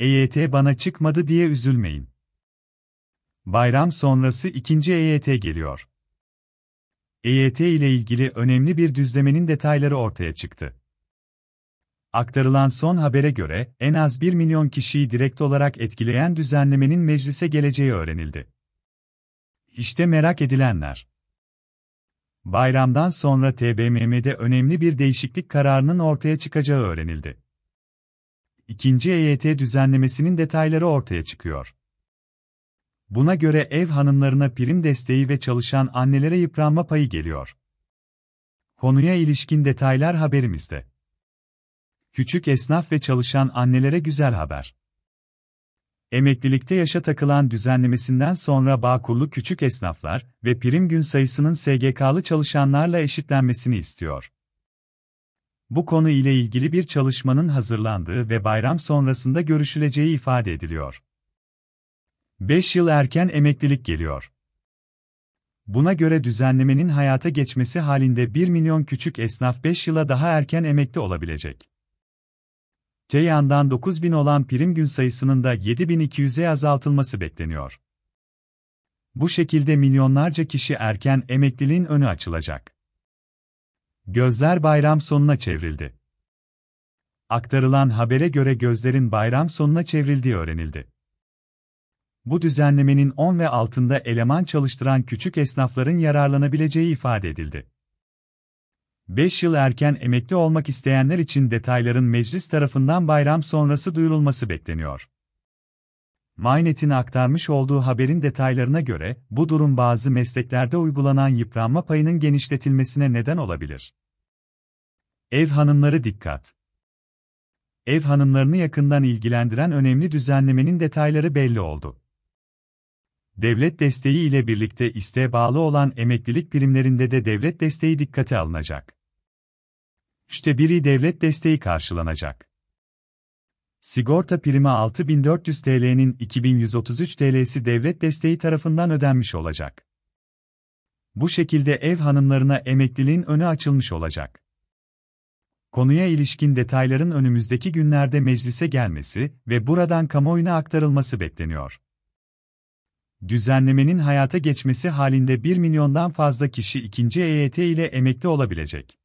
EYT bana çıkmadı diye üzülmeyin. Bayram sonrası ikinci EYT geliyor. EYT ile ilgili önemli bir düzlemenin detayları ortaya çıktı. Aktarılan son habere göre en az 1 milyon kişiyi direkt olarak etkileyen düzenlemenin meclise geleceği öğrenildi. İşte merak edilenler. Bayramdan sonra TBMM'de önemli bir değişiklik kararının ortaya çıkacağı öğrenildi ikinci EYT düzenlemesinin detayları ortaya çıkıyor. Buna göre ev hanımlarına prim desteği ve çalışan annelere yıpranma payı geliyor. Konuya ilişkin detaylar haberimizde. Küçük esnaf ve çalışan annelere güzel haber. Emeklilikte yaşa takılan düzenlemesinden sonra Bağkurlu küçük esnaflar ve prim gün sayısının SGK'lı çalışanlarla eşitlenmesini istiyor bu konu ile ilgili bir çalışmanın hazırlandığı ve bayram sonrasında görüşüleceği ifade ediliyor. 5 yıl erken emeklilik geliyor. Buna göre düzenlemenin hayata geçmesi halinde 1 milyon küçük esnaf 5 yıla daha erken emekli olabilecek. Te yandan bin olan prim gün sayısının da 7200'e azaltılması bekleniyor. Bu şekilde milyonlarca kişi erken emekliliğin önü açılacak. Gözler bayram sonuna çevrildi. Aktarılan habere göre gözlerin bayram sonuna çevrildiği öğrenildi. Bu düzenlemenin 10 ve altında eleman çalıştıran küçük esnafların yararlanabileceği ifade edildi. 5 yıl erken emekli olmak isteyenler için detayların meclis tarafından bayram sonrası duyurulması bekleniyor. Maynet'in aktarmış olduğu haberin detaylarına göre, bu durum bazı mesleklerde uygulanan yıpranma payının genişletilmesine neden olabilir. Ev hanımları dikkat! Ev hanımlarını yakından ilgilendiren önemli düzenlemenin detayları belli oldu. Devlet desteği ile birlikte isteğe bağlı olan emeklilik primlerinde de devlet desteği dikkate alınacak. Üçte biri devlet desteği karşılanacak. Sigorta primi 6400 TL'nin 2133 TL'si devlet desteği tarafından ödenmiş olacak. Bu şekilde ev hanımlarına emekliliğin önü açılmış olacak. Konuya ilişkin detayların önümüzdeki günlerde meclise gelmesi ve buradan kamuoyuna aktarılması bekleniyor. Düzenlemenin hayata geçmesi halinde 1 milyondan fazla kişi ikinci EYT ile emekli olabilecek.